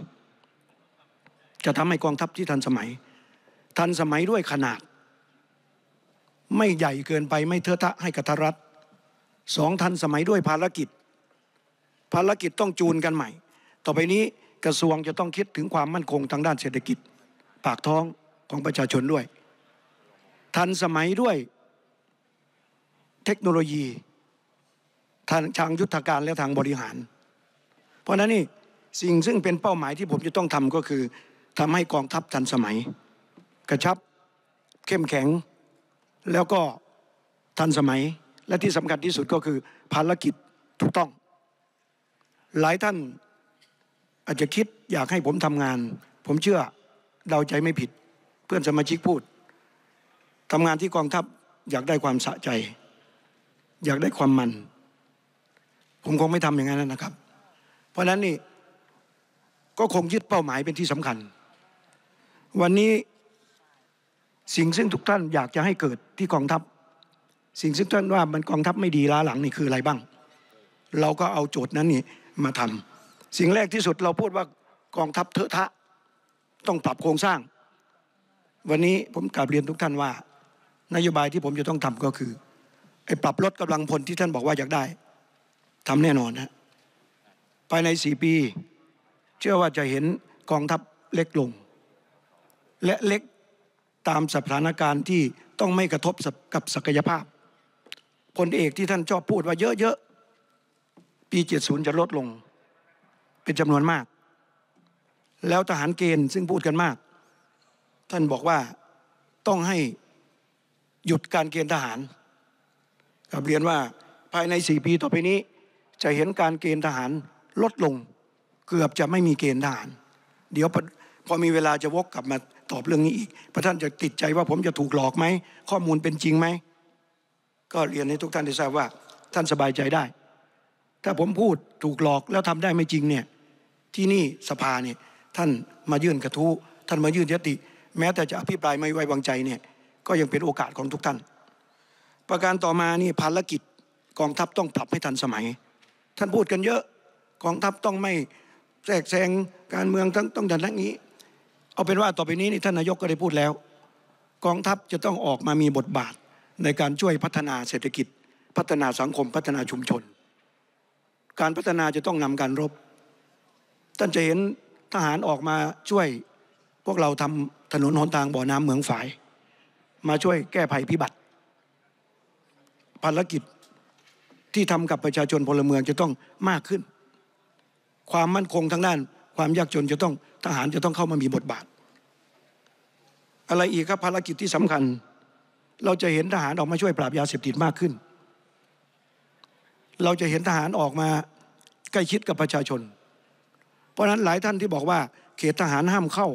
D: จะทำให้กองทัพที่ทันสมัย ทันสมัยด้วยขนาดไม่ใหญ่เกินไปไม่เทอะทะให้กบทรัฐสองทันสมัยด้วยภารกิจ ภารกิจต้องจูนกันใหม่ ต่อไปนี้กระทรวงจะต้องคิดถึงความมั่นคงทางด้านเศรษฐกิจ ปากท้องของประชาชนด้วย ทันสมัยด้วยเทคโนโลยีทางทางยุทธการและทางบริหาร เพราะนั้นนี่สิ่งซึ่งเป็นเป้าหมายที่ผมจะต้องทำก็คือทำให้กองทัพทันสมัย กระชับเข้มแข็งแล้วก็ทันสมัยและที่สำคัญที่สุดก็คือภารกิจถูกต้อง หลายท่านอาจจะคิดอยากให้ผมทำงาน ผมเชื่อเดาใจไม่ผิด เพื่อนสมาชิกพูดทำงานที่กองทัพอยากได้ความสะใจ อยากได้ความมัน ผมคงไม่ทำอย่างนั้นนะครับ เพราะนั้นนี่ก็คงยึดเป้าหมายเป็นที่สำคัญวันนี้สิ่งซึ่งทุกท่านอยากจะให้เกิดที่กองทัพ สิ่งซึ่งท่านว่ามันกองทัพไม่ดีล้าหลังนี่คืออะไรบ้าง เราก็เอาโจทย์นั้นนี่มาทำ สิ่งแรกที่สุดเราพูดว่ากองทัพเถอะทะ ต้องปรับโครงสร้าง วันนี้ผมกลับเรียนทุกท่านว่านโยบายที่ผมจะต้องทำก็คือไอ้ปรับลดกำลังพลที่ท่านบอกว่าอยากได้ ทำแน่นอนนะภายในสี่ปี เชื่อว่าจะเห็นกองทัพเล็กลงและเล็กตามสถานการณ์ที่ต้องไม่กระทบกับศักยภาพพลเอกที่ท่านชอบพูดว่าเยอะๆปี 70 จะลดลง เป็นจำนวนมาก แล้วทหารเกณฑ์ซึ่งพูดกันมาก ท่านบอกว่าต้องให้หยุดการเกณฑ์ทหารกับเรียนว่าภายใน 4 ปีต่อไปนี้ จะเห็นการเกณฑ์ทหารลดลง เกือบจะไม่มีเกณฑ์ทหารเดี๋ยวพอมีเวลาจะวกกลับมาตอบเรื่องนี้อีกพระท่านจะติดใจว่าผมจะถูกหลอกไหม ข้อมูลเป็นจริงไหม ก็เรียนให้ทุกท่านได้ทราบว่า ท่านสบายใจได้ ถ้าผมพูดถูกหลอกแล้วทำได้ไม่จริงเนี่ย ที่นี่สภาเนี่ยท่านมายื่นกระทู้ท่านมายื่นยติ แม้แต่จะอภิปรายไม่ไว้วางใจเนี่ยก็ยังเป็นโอกาสของทุกท่าน ประการต่อมานี่ภารกิจกองทัพต้องปรับให้ทันสมัย ท่านพูดกันเยอะกองทัพต้องไม่แทรกแซงการเมืองต้องต้องดันทั้งนี้เอาเป็นว่าต่อไปนี้นี่ท่านนายกก็ได้พูดแล้ว กองทัพจะต้องออกมามีบทบาทในการช่วยพัฒนาเศรษฐกิจ พัฒนาสังคม พัฒนาชุมชน การพัฒนาจะต้องนำการรบท่านจะเห็นทหารออกมาช่วยพวกเราทำถนนหนทางบ่อน้ำเหมืองฝาย มาช่วยแก้ภัยพิบัติภารกิจที่ทำกับประชาชนพลเมืองจะต้องมากขึ้น ความมั่นคงทางด้านความยากจนจะต้องทหารจะต้องเข้ามามีบทบาทอะไรอีกครับภารกิจที่สำคัญ เราจะเห็นทหารออกมาช่วยปราบยาเสพติดมากขึ้น เราจะเห็นทหารออกมาใกล้ชิดกับประชาชน เพราะฉะนั้นหลายท่านที่บอกว่า เขตทหารห้ามเข้า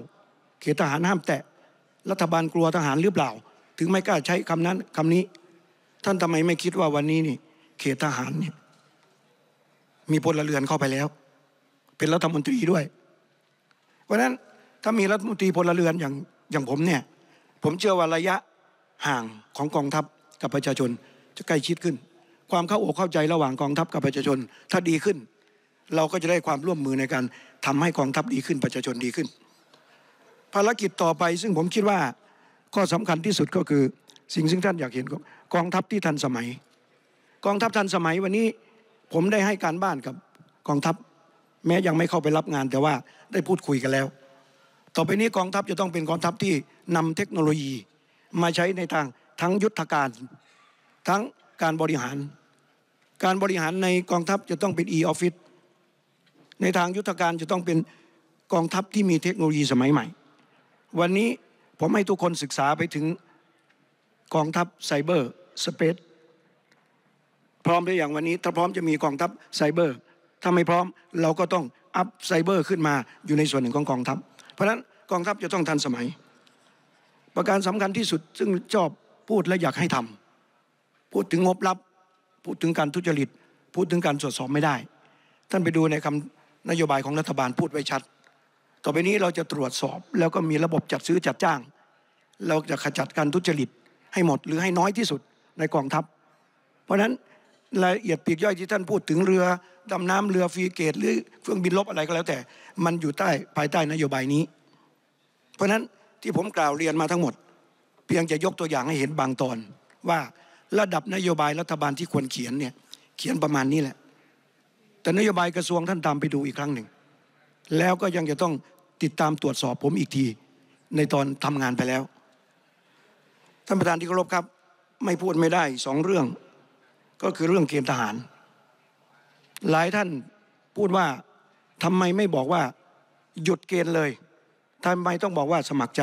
D: เขตทหารห้ามแตะรัฐบาลกลัวทหารหรือเปล่า ถึงไม่กล้าใช้คำนั้นคำนี้ ท่านทำไมไม่คิดว่าวันนี้นี่เขตทหารเนี่ยมีพลเรือนเข้าไปแล้วเป็นรัฐมนตรีด้วย เพราะฉะนั้นถ้ามีรัฐมนตรีพลเรือนอย่างอย่างผมเนี่ย ผมเชื่อว่าระยะห่างของกองทัพกับประชาชนจะใกล้ชิดขึ้น ความเข้าอกเข้าใจระหว่างกองทัพกับประชาชน ถ้าดีขึ้น เราก็จะได้ความร่วมมือในการทำให้กองทัพดีขึ้นประชาชนดีขึ้น ภารกิจต่อไปซึ่งผมคิดว่าข้อสำคัญที่สุดก็คือสิ่งซึ่งท่านอยากเห็นกองทัพที่ทันสมัย กองทัพทันสมัยวันนี้ผมได้ให้การบ้านกับกองทัพแม้ยังไม่เข้าไปรับงานแต่ว่าได้พูดคุยกันแล้ว ต่อไปนี้กองทัพจะต้องเป็นกองทัพที่นำเทคโนโลยี มาใช้ในทางทั้งยุทธการ ทั้งการบริหาร การบริหารในกองทัพจะต้องเป็น e-office ในทางยุทธการจะต้องเป็นกองทัพที่มีเทคโนโลยีสมัยใหม่ วันนี้ผมให้ทุกคนศึกษาไปถึงกองทัพไซเบอร์สเปซ พร้อมหรืออย่างวันนี้ ถ้าพร้อมจะมีกองทัพไซเบอร์ถ้าไม่พร้อมเราก็ต้องอัพไซเบอร์ขึ้นมาอยู่ในส่วนหนึ่งของกองทัพ เพราะฉะนั้นกองทัพจะต้องทันสมัย ประการสำคัญที่สุดซึ่งชอบพูดและอยากให้ทำ พูดถึงงบลับ พูดถึงการทุจริต พูดถึงการตรวจสอบไม่ได้ ท่านไปดูในคำนโยบายของรัฐบาลพูดไว้ชัด ต่อไปนี้เราจะตรวจสอบแล้วก็มีระบบจัดซื้อจัดจ้าง เราจะขจัดการทุจริตให้หมด หรือให้น้อยที่สุดในกองทัพ เพราะฉะนั้นรายละเอียดปีกย่อยที่ท่านพูดถึงเรือดำน้ำเรือฟรีเกตหรือเครื่องบินลบอะไรก็แล้วแต่ มันอยู่ใต้ภายใต้นโยบายนี้ เพราะะนั้นที่ผมกล่าวเรียนมาทั้งหมด เพียงจะยกตัวอย่างให้เห็นบางตอน ว่าระดับนโยบายรัฐบาลที่ควรเขียนเนี่ยเขียนประมาณนี้แหละ แต่นโยบายกระทรวงท่านตามไปดูอีกครั้งหนึ่งแล้วก็ยังจะต้องติดตามตรวจสอบผมอีกทีในตอนทำงานไปแล้วท่านประธานที่เคารพครับ ไม่พูดไม่ได้สองเรื่องก็คือเรื่องเกณฑ์ทหาร หลายท่านพูดว่าทำไมไม่บอกว่าหยุดเกณฑ์เลยทำไมต้องบอกว่าสมัครใจ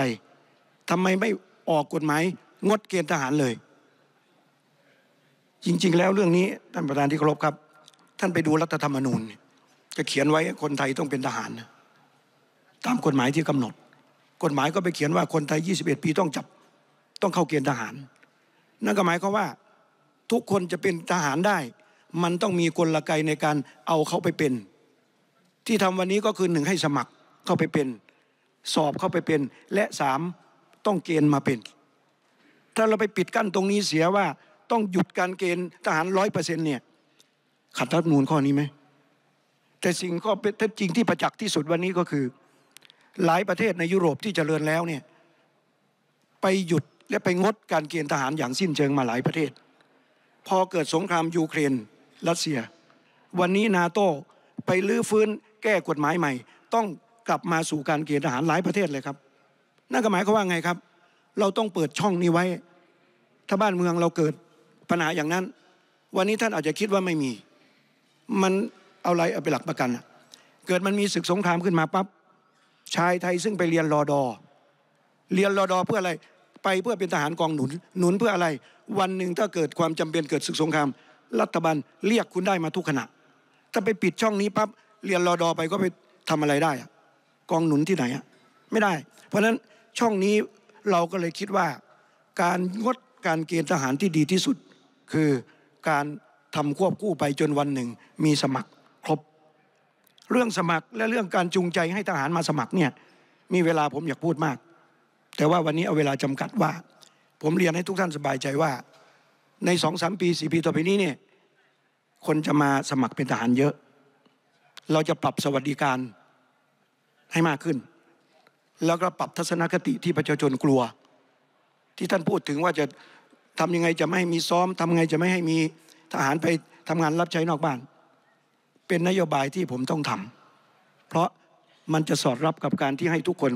D: ทำไมไม่ออกกฎหมายงดเกณฑ์ทหารเลย จริง ๆ แล้วเรื่องนี้ท่านประธานที่เคารพครับ ท่านไปดูรัฐธรรมนูญจะเขียนไว้คนไทยต้องเป็นทหาร ตามกฎหมายที่กำหนด กฎหมายก็ไปเขียนว่าคนไทย 21 ปีต้องจับต้องเข้าเกณฑ์ทหาร นั่นก็หมายความว่าทุกคนจะเป็นทหารได้ มันต้องมีกลไกในการเอาเขาไปเป็น ที่ทำวันนี้ก็คือหนึ่งให้สมัครเข้าไปเป็น สอบเข้าไปเป็น และสามต้องเกณฑ์มาเป็น ถ้าเราไปปิดกั้นตรงนี้เสียว่าต้องหยุดการเกณฑ์ทหารร้อยเปอร์เซ็นต์เนี่ยขัดรัฐมนูลข้อนี้ไหมแต่สิ่งข้อเท็จจริงที่ประจักษ์ที่สุดวันนี้ก็คือหลายประเทศในยุโรปที่จเจริญแล้วเนี่ยไปหยุดและไปงดการเกณฑ์ทหารอย่างสิ้นเชิงมาหลายประเทศพอเกิดสงครามยูเครนรัสเซีย วันนี้นาโต้ไปลื้อฟื้นแก้กฎหมายใหม่ ต้องกลับมาสู่การเกณฑ์ทหารหลายประเทศเลยครับนั่นก็หมายความว่าไงครับ เราต้องเปิดช่องนี้ไว้ ถ้าบ้านเมืองเราเกิดปัญหาอย่างนั้น วันนี้ท่านอาจจะคิดว่าไม่มี มันเอาอะไรเอาไปหลักประกันเกิดมันมีศึกสงครามขึ้นมาปั๊บชายไทยซึ่งไปเรียนรอดอเรียนรอดอเพื่ออะไรไปเพื่อเป็นทหารกองหนุนหนุนเพื่ออะไรวันหนึ่งถ้าเกิดความจำเป็นเกิดศึกสงครามรัฐบาลเรียกคุณได้มาทุกขณะ ถ้าไปปิดช่องนี้ปั๊บเรียนรอดอไปก็ไปทำอะไรได้กองหนุนที่ไหนอะไม่ได้ เพราะฉะนั้นช่องนี้เราก็เลยคิดว่า การงดการเกณฑ์ทหารที่ดีที่สุด คือการทำควบคู่ไปจนวันหนึ่งมีสมัครครบ เรื่องสมัครและเรื่องการจูงใจให้ทหารมาสมัครเนี่ยมีเวลาผมอยากพูดมากแต่ว่าวันนี้เอาเวลาจำกัดว่า ผมเรียนให้ทุกท่านสบายใจว่าในสองสามปีสี่ปีต่อไปนี้เนี่ยคนจะมาสมัครเป็นทหารเยอะ เราจะปรับสวัสดิการให้มากขึ้น แล้วก็ปรับทัศนคติที่ประชาชนกลัว ที่ท่านพูดถึงว่าจะทำยังไงจะไม่มีซ้อมทำยังไงจะไม่ให้มีทหารไปทำงานรับใช้นอกบ้าน เป็นนโยบายที่ผมต้องทำเพราะมันจะสอดรับกับการที่ให้ทุกคน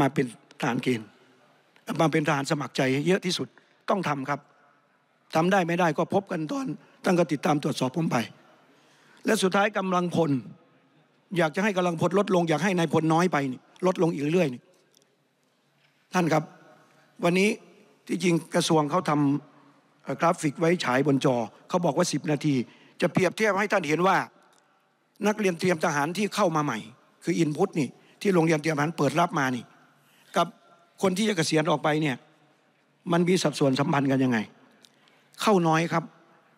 D: มาเป็นทหารเกณฑ์มาเป็นทหารสมัครใจ เยอะที่สุดต้องทำครับทำได้ไม่ได้ก็พบกันตอนตั้งก็ติดตามตรวจสอบผมไป และสุดท้ายกำลังพลอยากจะให้กำลังพลลดลงอยากให้นายพลน้อยไปนี่ลดลงอีกเรื่อยนี่ท่านครับ วันนี้ที่จริงกระทรวงเขาทำกราฟิกไว้ฉายบนจอเขาบอกว่า 10 นาที จะเปรียบเทียบให้ท่านเห็นว่า นักเรียนเตรียมทหารที่เข้ามาใหม่ คืออินพุตนี่ ที่โรงเรียนเตรียมทหารเปิดรับมานี่คนที่จะเกษียณออกไปเนี่ยมันมีสัดส่วนสัมพันธ์กันยังไง เข้าน้อยครับ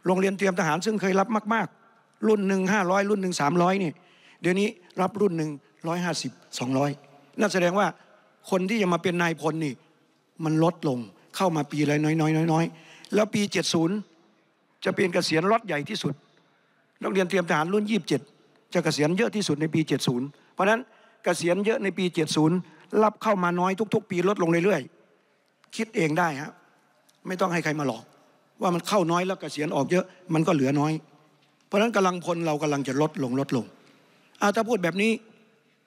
D: โรงเรียนเตรียมทหารซึ่งเคยรับมากๆ รุ่นหนึ่งห้าร้อยรุ่นหนึ่งสามร้อยเนี่ยเดี๋ยวนี้รับรุ่นหนึ่งร้อยห้าสิบสองร้อยนั่นแสดงว่าคนที่จะมาเป็นนายพลนี่มันลดลงเข้ามาปีอะไรน้อยน้อยน้อยแล้วปีเจ็ดศูนย์จะเป็นเกษียณรถใหญ่ที่สุดโรงเรียนเตรียมทหารรุ่นยี่สิบเจ็ดจะเกษียณเยอะที่สุดในปีเจ็ดศูนย์เพราะนั้นเกษียณเยอะในปีเจ็ดศูนย์รับเข้ามาน้อยทุก ๆ ปีลดลงเรื่อยๆคิดเองได้ฮะไม่ต้องให้ใครมาหลอก ว่ามันเข้าน้อยแล้วกเกษียณออก เยอะ มันก็เหลือน้อย เพราะฉะนั้นกำลังพลเรากำลังจะลดลงลดลงอาถ้าพูดแบบนี้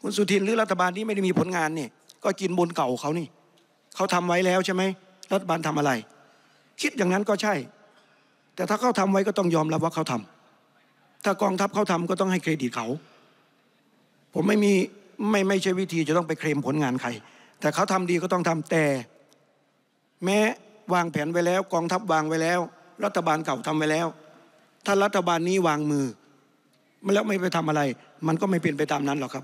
D: คุณสุทินหรือรัฐบาลนี้ ไม่ได้มีผลงานนี่ก็กินบนเก่าเขานี่เขาทำไว้แล้วใช่ไหมรัฐบาลทำอะไร คิดอย่างนั้นก็ใช่ แต่ถ้าเขาทำไว้ก็ต้องยอมรับว่าเขาทำ ถ้ากองทัพเขาทำก็ต้องให้เครดิตเขาผมไม่มีไม่ไม่ใช่วิธีจะต้องไปเคลมผลงานใคร แต่เขาทำดีก็ต้องทำแต่ แม้วางแผนไว้แล้ว กองทัพวางไว้แล้ว รัฐบาลเก่าทำไว้แล้ว ถ้ารัฐบาลนี้วางมือมันแล้วไม่ไปทำอะไร มันก็ไม่เป็นไปตามนั้นหรอกครับ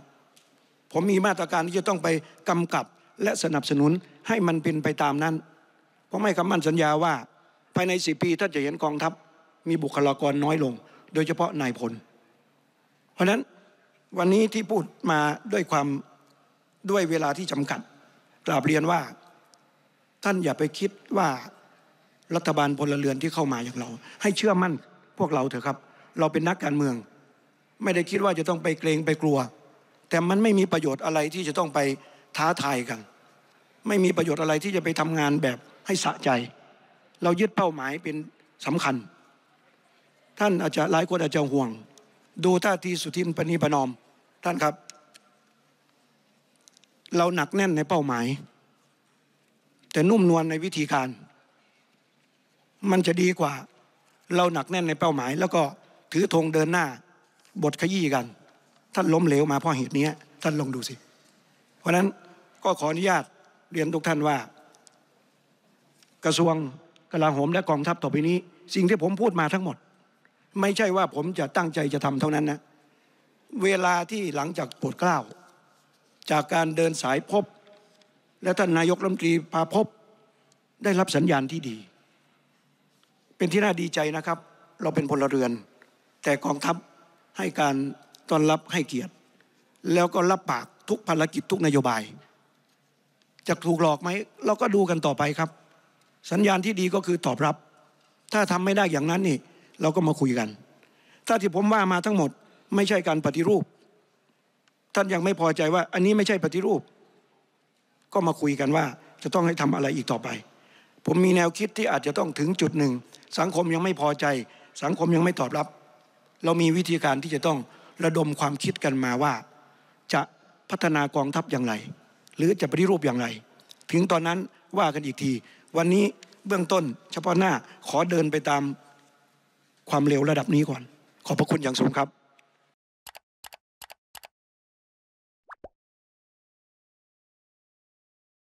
D: ผมมีมาตรการที่จะต้องไปกำกับและสนับสนุนให้มันเป็นไปตามนั้น เพราะไม่คำมั่นสัญญาว่าภายในสี่ปีท่านจะเห็นกองทัพ มีบุคลากรน้อยลง โดยเฉพาะนายพลเพราะนั้นวันนี้ที่พูดมาด้วยความด้วยเวลาที่จำกัดกราบเรียนว่าท่านอย่าไปคิดว่ารัฐบาลพลเรือนที่เข้ามาอย่างเรา ให้เชื่อมั่นพวกเราเถอะครับ เราเป็นนักการเมือง ไม่ได้คิดว่าจะต้องไปเกรงไปกลัว แต่มันไม่มีประโยชน์อะไรที่จะต้องไปท้าทายกัน ไม่มีประโยชน์อะไรที่จะไปทำงานแบบ ให้สะใจ เรายึดเป้าหมายเป็นสำคัญ ท่านอาจจะหลายคนอาจจะห่วง ดูท่าทีสุทินปณีปนอมท่านครับเราหนักแน่นในเป้าหมาย แต่นุ่มนวลในวิธีการ มันจะดีกว่า เราหนักแน่นในเป้าหมาย แล้วก็ถือธงเดินหน้า บทขยี้กันท่านล้มเหลวมาเพราะเหตุนี้ท่านลองดูสิ เพราะนั้นก็ขออนุญาตเรียนทุกท่านว่า กระทรวงกลาโหมและกองทัพต่อไปนี้ สิ่งที่ผมพูดมาทั้งหมด ไม่ใช่ว่าผมจะตั้งใจจะทำเท่านั้นนะเวลาที่หลังจากปวดกล้าวจากการเดินสายพบ และท่านนายกรัฐมนตรีพาพบได้รับสัญญาณที่ดี เป็นที่น่าดีใจนะครับ เราเป็นพลเรือน แต่กองทัพให้การต้อนรับให้เกียรติ แล้วก็รับปากทุกภารกิจทุกนโยบายจะถูกหลอกไหมเราก็ดูกันต่อไปครับ สัญญาณที่ดีก็คือตอบรับ ถ้าทำไม่ได้อย่างนั้นนี่ เราก็มาคุยกัน ถ้าที่ผมว่ามาทั้งหมดไม่ใช่การปฏิรูป ท่านยังไม่พอใจว่า อันนี้ไม่ใช่ปฏิรูป ก็มาคุยกันว่าจะต้องให้ทำอะไรอีกต่อไป ผมมีแนวคิดที่อาจจะต้องถึงจุดหนึ่งสังคมยังไม่พอใจ สังคมยังไม่ตอบรับ เรามีวิธีการที่จะต้องระดมความคิดกันมาว่า จะพัฒนากองทัพอย่างไร หรือจะปฏิรูปอย่างไรถึงตอนนั้นว่ากันอีกที วันนี้เบื้องต้น เฉพาะหน้าขอเดินไปตามความเร็วระดับนี้ก่อน ขอบพระคุณอย่างสูงครับ